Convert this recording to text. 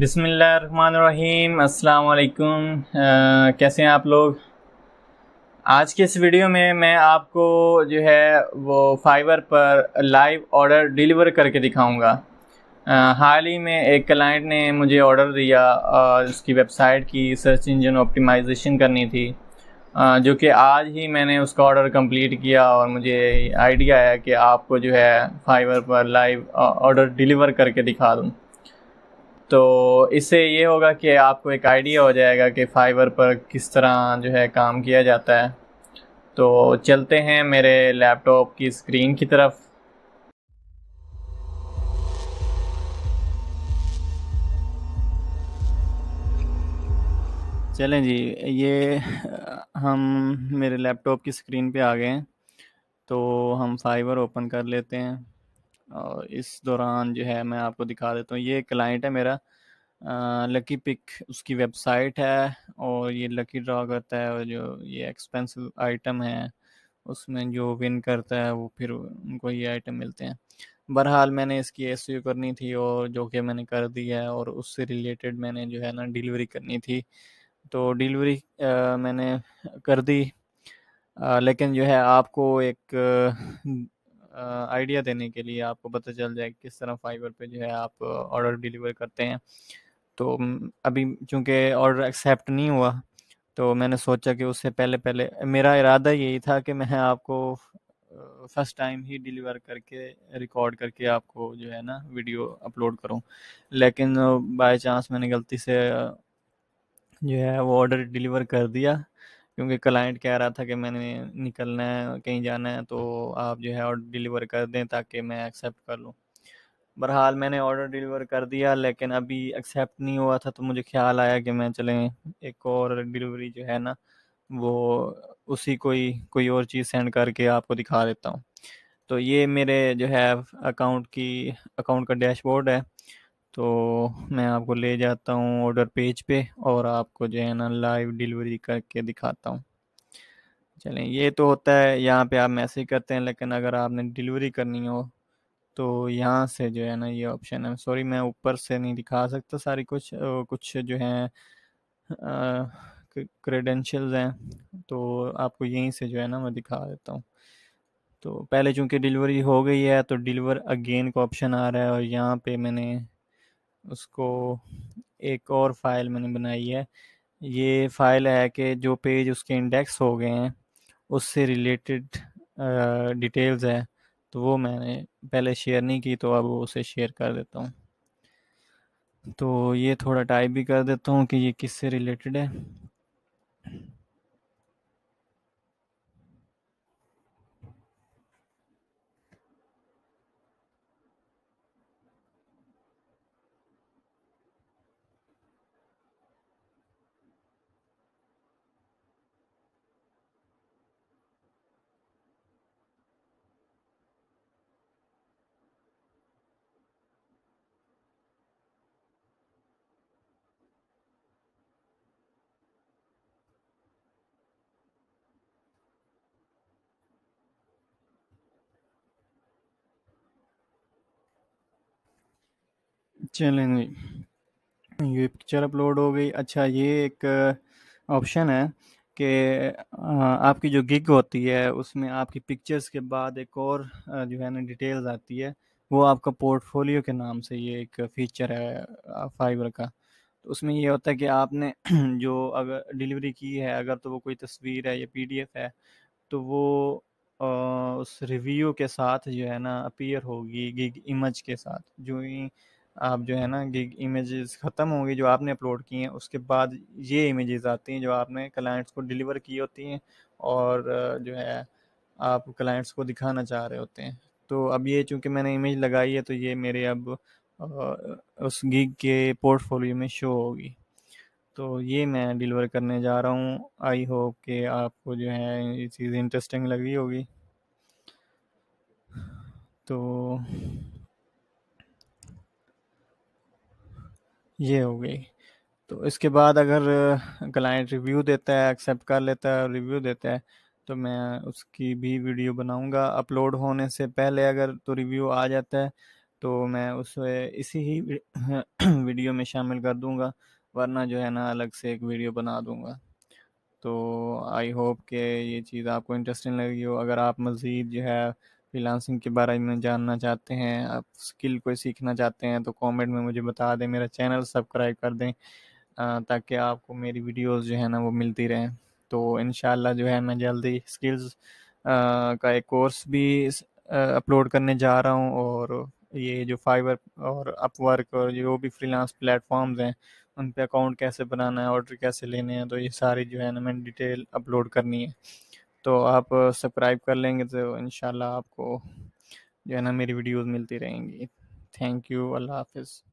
बिसमीम अल्लाम कैसे हैं आप लोग आज के इस वीडियो में मैं आपको जो है वो फाइबर पर लाइव ऑर्डर डिलीवर करके दिखाऊंगा हाल ही में एक क्लाइंट ने मुझे ऑर्डर दिया और उसकी वेबसाइट की सर्च इंजन ऑप्टिमाइजेशन करनी थी आ, जो कि आज ही मैंने उसका ऑर्डर कंप्लीट किया और मुझे आइडिया आया कि आपको जो है फाइबर पर लाइव ऑर्डर डिलीवर करके दिखा दूँ तो इससे ये होगा कि आपको एक आइडिया हो जाएगा कि फाइबर पर किस तरह जो है काम किया जाता है तो चलते हैं मेरे लैपटॉप की स्क्रीन की तरफ चलें जी ये हम मेरे लैपटॉप की स्क्रीन पे आ गए हैं तो हम फाइबर ओपन कर लेते हैं और इस दौरान जो है मैं आपको दिखा देता हूँ ये क्लाइंट है मेरा लकी पिक उसकी वेबसाइट है और ये लकी ड्रा करता है और जो ये एक्सपेंसिव आइटम है उसमें जो विन करता है वो फिर उनको ये आइटम मिलते हैं बहरहाल मैंने इसकी एस करनी थी और जो कि मैंने कर दी है और उससे रिलेटेड मैंने जो है ना डिलीवरी करनी थी तो डिलीवरी मैंने कर दी आ, लेकिन जो है आपको एक आइडिया देने के लिए आपको पता चल जाए किस तरह फाइबर पे जो है आप ऑर्डर डिलीवर करते हैं तो अभी चूँकि ऑर्डर एक्सेप्ट नहीं हुआ तो मैंने सोचा कि उससे पहले पहले मेरा इरादा यही था कि मैं आपको फर्स्ट टाइम ही डिलीवर करके रिकॉर्ड करके आपको जो है ना वीडियो अपलोड करूं लेकिन बाय चांस मैंने गलती से जो है वो ऑर्डर डिलीवर कर दिया क्योंकि क्लाइंट कह रहा था कि मैंने निकलना है कहीं जाना है तो आप जो है ऑर्डर डिलीवर कर दें ताकि मैं एक्सेप्ट कर लूँ बहरहाल मैंने ऑर्डर डिलीवर कर दिया लेकिन अभी एक्सेप्ट नहीं हुआ था तो मुझे ख्याल आया कि मैं चलें एक और डिलीवरी जो है ना वो उसी कोई कोई और चीज़ सेंड करके आपको दिखा देता हूँ तो ये मेरे जो है अकाउंट की अकाउंट का डैशबोर्ड है तो मैं आपको ले जाता हूँ ऑर्डर पेज पे और आपको जो है ना लाइव डिलीवरी करके दिखाता हूँ चलें ये तो होता है यहाँ पे आप मैसेज करते हैं लेकिन अगर आपने डिलीवरी करनी हो तो यहाँ से जो है ना ये ऑप्शन है सॉरी मैं ऊपर से नहीं दिखा सकता सारी कुछ कुछ जो है क्रेडेंशियल्स हैं तो आपको यहीं से जो है ना मैं दिखा देता हूँ तो पहले चूंकि डिलीवरी हो गई है तो डिलीवर अगेन का ऑप्शन आ रहा है और यहाँ पे मैंने उसको एक और फाइल मैंने बनाई है ये फाइल है कि जो पेज उसके इंडेक्स हो गए हैं उससे रिलेटेड डिटेल्स है तो वो मैंने पहले शेयर नहीं की तो अब उसे शेयर कर देता हूँ तो ये थोड़ा टाइप भी कर देता हूँ कि ये किससे रिलेटेड है चलें ये पिक्चर अपलोड हो गई अच्छा ये एक ऑप्शन uh, है कि uh, आपकी जो गिग होती है उसमें आपकी पिक्चर्स के बाद एक और uh, जो है ना डिटेल्स आती है वो आपका पोर्टफोलियो के नाम से ये एक फ़ीचर है फाइबर का तो उसमें ये होता है कि आपने जो अगर डिलीवरी की है अगर तो वो कोई तस्वीर है या पीडीएफ है तो वो उस रिव्यू के साथ जो है ना अपीयर होगी गिग इमेज के साथ जो ही आप जो है ना गिग इमेजेस ख़त्म होंगी जो आपने अपलोड की हैं उसके बाद ये इमेजेस आती हैं जो आपने क्लाइंट्स को डिलीवर की होती हैं और जो है आप क्लाइंट्स को दिखाना चाह रहे होते हैं तो अब ये चूँकि मैंने इमेज लगाई है तो ये मेरे अब उस गिग के पोर्टफोलियो में शो होगी तो ये मैं डिलीवर करने जा रहा हूँ आई होप कि आपको जो है ये चीज़ इंटरेस्टिंग लगी होगी तो ये हो गई तो इसके बाद अगर क्लाइंट रिव्यू देता है एक्सेप्ट कर लेता है रिव्यू देता है तो मैं उसकी भी वीडियो बनाऊंगा अपलोड होने से पहले अगर तो रिव्यू आ जाता है तो मैं उस इसी ही वीडियो में शामिल कर दूंगा वरना जो है ना अलग से एक वीडियो बना दूंगा तो आई होप कि ये चीज़ आपको इंटरेस्टिंग लगी हो अगर आप मज़ीद जो है फ्रीलांसिंग के बारे में जानना चाहते हैं आप स्किल कोई सीखना चाहते हैं तो कमेंट में मुझे बता दें मेरा चैनल सब्सक्राइब कर दें ताकि आपको मेरी वीडियोस जो है ना वो मिलती रहें तो इन जो है मैं जल्दी स्किल्स का एक कोर्स भी अपलोड करने जा रहा हूँ और ये जो फाइबर और अपवर्क और जो भी फ्रीलांस प्लेटफॉर्म्स हैं उन पे अकाउंट कैसे बनाना है ऑर्डर कैसे लेने हैं तो ये सारी जो है ना मैंने डिटेल अपलोड करनी है तो आप सब्सक्राइब कर लेंगे तो इन आपको जो है ना मेरी वीडियोज़ मिलती रहेंगी थैंक यू अल्लाह हाफिज़